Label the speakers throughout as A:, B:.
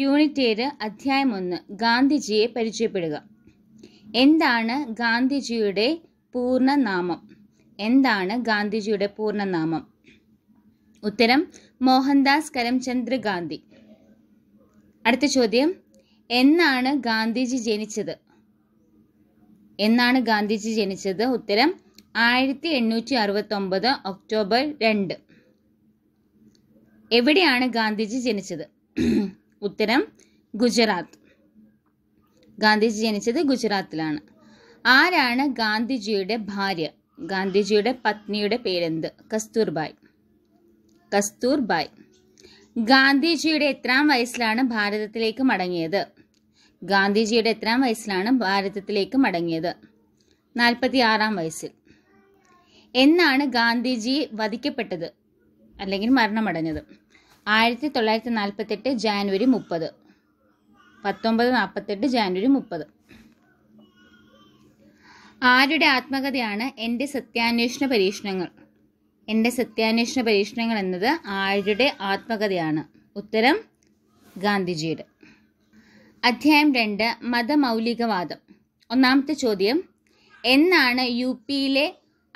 A: unit ഏഴ് അധ്യായം ഒന്ന് ഗാന്ധിജിയെ പരിചയപ്പെടുക എന്താണ് ഗാന്ധിജിയുടെ പൂർണ്ണനാമം എന്താണ് ഗാന്ധിജിയുടെ പൂർണ്ണനാമം ഉത്തരം മോഹൻദാസ് കരംചന്ദ്ര ഗാന്ധി അടുത്ത ചോദ്യം എന്നാണ് ഗാന്ധിജി ജനിച്ചത് എന്നാണ് ഗാന്ധിജി ജനിച്ചത് ഉത്തരം ആയിരത്തി എണ്ണൂറ്റി അറുപത്തൊമ്പത് ഒക്ടോബർ രണ്ട് എവിടെയാണ് ഗാന്ധിജി ജനിച്ചത് ഉത്തരം ഗുജറാത്ത് ഗാന്ധിജി ജനിച്ചത് ഗുജറാത്തിലാണ് ആരാണ് ഗാന്ധിജിയുടെ ഭാര്യ ഗാന്ധിജിയുടെ പത്നിയുടെ പേരെന്ത് കസ്തൂർബായ് കസ്തൂർബായ് ഗാന്ധിജിയുടെ എത്രാം വയസ്സിലാണ് ഭാരതത്തിലേക്ക് മടങ്ങിയത് ഗാന്ധിജിയുടെ എത്രാം വയസ്സിലാണ് ഭാരതത്തിലേക്ക് മടങ്ങിയത് നാൽപ്പത്തി ആറാം വയസ്സിൽ എന്നാണ് ഗാന്ധിജി വധിക്കപ്പെട്ടത് അല്ലെങ്കിൽ മരണമടഞ്ഞത് ആയിരത്തി തൊള്ളായിരത്തി നാൽപ്പത്തെട്ട് ജാനുവരി മുപ്പത് പത്തൊമ്പത് നാൽപ്പത്തെട്ട് ജാനുവരി മുപ്പത് ആരുടെ ആത്മകഥയാണ് എൻ്റെ സത്യാന്വേഷണ പരീക്ഷണങ്ങൾ എൻ്റെ സത്യാന്വേഷണ പരീക്ഷണങ്ങൾ എന്നത് ആരുടെ ആത്മകഥയാണ് ഉത്തരം ഗാന്ധിജിയുടെ അധ്യായം രണ്ട് മതമൗലികവാദം ഒന്നാമത്തെ ചോദ്യം എന്നാണ് യു പിയിലെ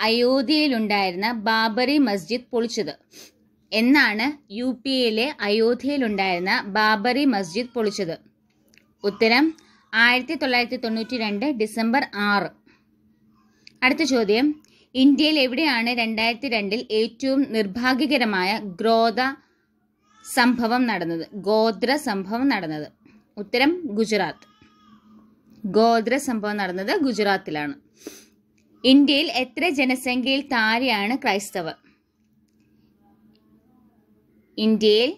A: അയോധ്യയിലുണ്ടായിരുന്ന ബാബറി മസ്ജിദ് പൊളിച്ചത് എന്നാണ് യു പി എയിലെ അയോധ്യയിലുണ്ടായിരുന്ന ബാബറി മസ്ജിദ് പൊളിച്ചത് ഉത്തരം ആയിരത്തി തൊള്ളായിരത്തി തൊണ്ണൂറ്റി രണ്ട് ഡിസംബർ ആറ് അടുത്ത ചോദ്യം ഇന്ത്യയിൽ എവിടെയാണ് രണ്ടായിരത്തി രണ്ടിൽ ഏറ്റവും നിർഭാഗ്യകരമായ ഗ്രോത സംഭവം നടന്നത് ഗോത്ര സംഭവം നടന്നത് ഉത്തരം ഗുജറാത്ത് ഗോത്ര സംഭവം നടന്നത് ഗുജറാത്തിലാണ് ഇന്ത്യയിൽ എത്ര ജനസംഖ്യയിൽ താരയാണ് ക്രൈസ്തവർ ഇന്ത്യയിൽ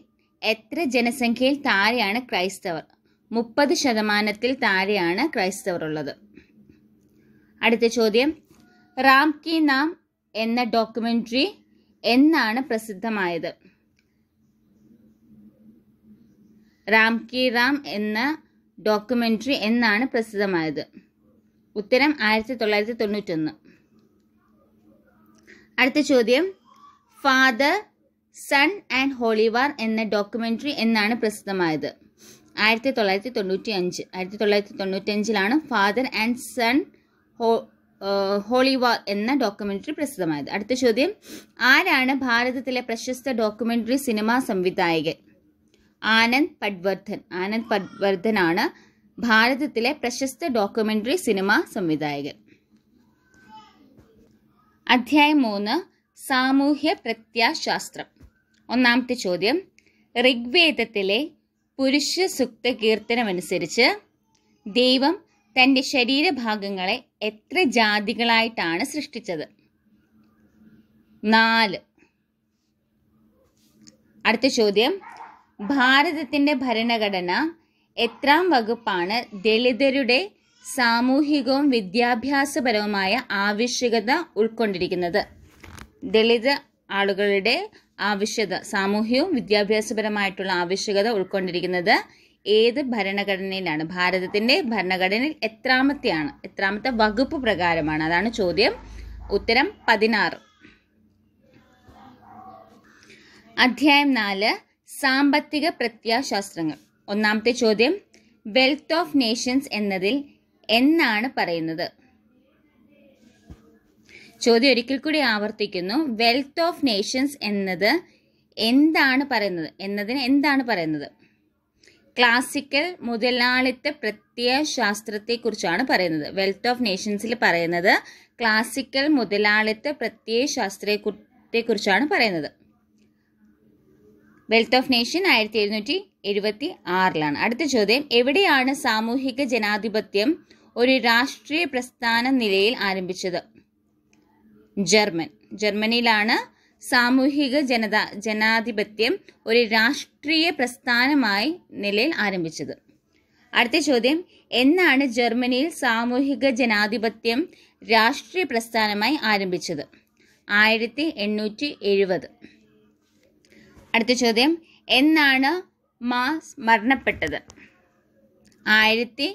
A: എത്ര ജനസംഖ്യയിൽ താഴെയാണ് ക്രൈസ്തവർ മുപ്പത് ശതമാനത്തിൽ താഴെയാണ് ക്രൈസ്തവർ ഉള്ളത് അടുത്ത ചോദ്യം റാം കി നാം എന്ന ഡോക്യുമെൻ്ററി എന്നാണ് പ്രസിദ്ധമായത് റാം കി റാം എന്ന ഡോക്യുമെൻ്ററി എന്നാണ് പ്രസിദ്ധമായത് ഉത്തരം ആയിരത്തി തൊള്ളായിരത്തി തൊണ്ണൂറ്റൊന്ന് അടുത്ത ചോദ്യം ഫാദർ സൺ ആൻഡ് ഹോളിവാർ എന്ന ഡോക്യുമെൻ്ററി എന്നാണ് പ്രസിദ്ധമായത് ആയിരത്തി തൊള്ളായിരത്തി തൊണ്ണൂറ്റി അഞ്ച് ആയിരത്തി തൊള്ളായിരത്തി അഞ്ചിലാണ് ഫാദർ ആൻഡ് സൺ ഹോ ഹോളിവാർ uh, എന്ന ഡോക്യുമെൻ്ററി പ്രസിദ്ധമായത് അടുത്ത ചോദ്യം ആരാണ് ഭാരതത്തിലെ പ്രശസ്ത ഡോക്യുമെൻ്ററി സിനിമാ സംവിധായകൻ ആനന്ദ് പഡ്വർദ്ധൻ ആനന്ദ് ആണ് ഭാരതത്തിലെ പ്രശസ്ത ഡോക്യുമെൻ്ററി സിനിമാ സംവിധായകൻ അധ്യായം മൂന്ന് സാമൂഹ്യ പ്രത്യാശാസ്ത്രം ഒന്നാമത്തെ ചോദ്യം ഋഗ്വേദത്തിലെ പുരുഷ സുക്ത കീർത്തനമനുസരിച്ച് ദൈവം തൻ്റെ ശരീരഭാഗങ്ങളെ എത്ര ജാതികളായിട്ടാണ് സൃഷ്ടിച്ചത് നാല് അടുത്ത ചോദ്യം ഭാരതത്തിൻ്റെ ഭരണഘടന എത്രാം വകുപ്പാണ് ദളിതരുടെ സാമൂഹികവും വിദ്യാഭ്യാസപരവുമായ ആവശ്യകത ഉൾക്കൊണ്ടിരിക്കുന്നത് ദളിത് ആളുകളുടെ ആവശ്യകത സാമൂഹ്യവും വിദ്യാഭ്യാസപരമായിട്ടുള്ള ആവശ്യകത ഉൾക്കൊണ്ടിരിക്കുന്നത് ഏത് ഭരണഘടനയിലാണ് ഭാരതത്തിൻ്റെ ഭരണഘടനയിൽ എത്രാമത്തെയാണ് എത്രാമത്തെ വകുപ്പ് പ്രകാരമാണ് അതാണ് ചോദ്യം ഉത്തരം പതിനാറ് അധ്യായം നാല് സാമ്പത്തിക പ്രത്യാശാസ്ത്രങ്ങൾ ഒന്നാമത്തെ ചോദ്യം വെൽത്ത് ഓഫ് നേഷൻസ് എന്നതിൽ എന്നാണ് പറയുന്നത് ചോദ്യം ഒരിക്കൽ കൂടി ആവർത്തിക്കുന്നു വെൽത്ത് ഓഫ് നേഷൻസ് എന്നത് എന്താണ് പറയുന്നത് എന്നതിന് എന്താണ് പറയുന്നത് ക്ലാസിക്കൽ മുതലാളിത്ത പ്രത്യയശാസ്ത്രത്തെക്കുറിച്ചാണ് പറയുന്നത് വെൽത്ത് ഓഫ് നേഷൻസിൽ പറയുന്നത് ക്ലാസിക്കൽ മുതലാളിത്ത പ്രത്യയ കുറിച്ചാണ് പറയുന്നത് വെൽത്ത് ഓഫ് നേഷൻ ആയിരത്തി എഴുന്നൂറ്റി എഴുപത്തി ആറിലാണ് അടുത്ത ചോദ്യം എവിടെയാണ് സാമൂഹിക ജനാധിപത്യം ഒരു രാഷ്ട്രീയ പ്രസ്ഥാന നിലയിൽ ആരംഭിച്ചത് ജർമ്മൻ ജർമ്മനിയിലാണ് സാമൂഹിക ജനത ജനാധിപത്യം ഒരു രാഷ്ട്രീയ പ്രസ്ഥാനമായി നിലയിൽ ആരംഭിച്ചത് അടുത്ത ചോദ്യം എന്നാണ് ജർമ്മനിയിൽ സാമൂഹിക ജനാധിപത്യം രാഷ്ട്രീയ പ്രസ്ഥാനമായി ആരംഭിച്ചത് ആയിരത്തി എണ്ണൂറ്റി എഴുപത് അടുത്ത ചോദ്യം എന്നാണ് മാസ് മരണപ്പെട്ടത് ആയിരത്തി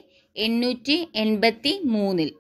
A: എണ്ണൂറ്റി എൺപത്തി മൂന്നിൽ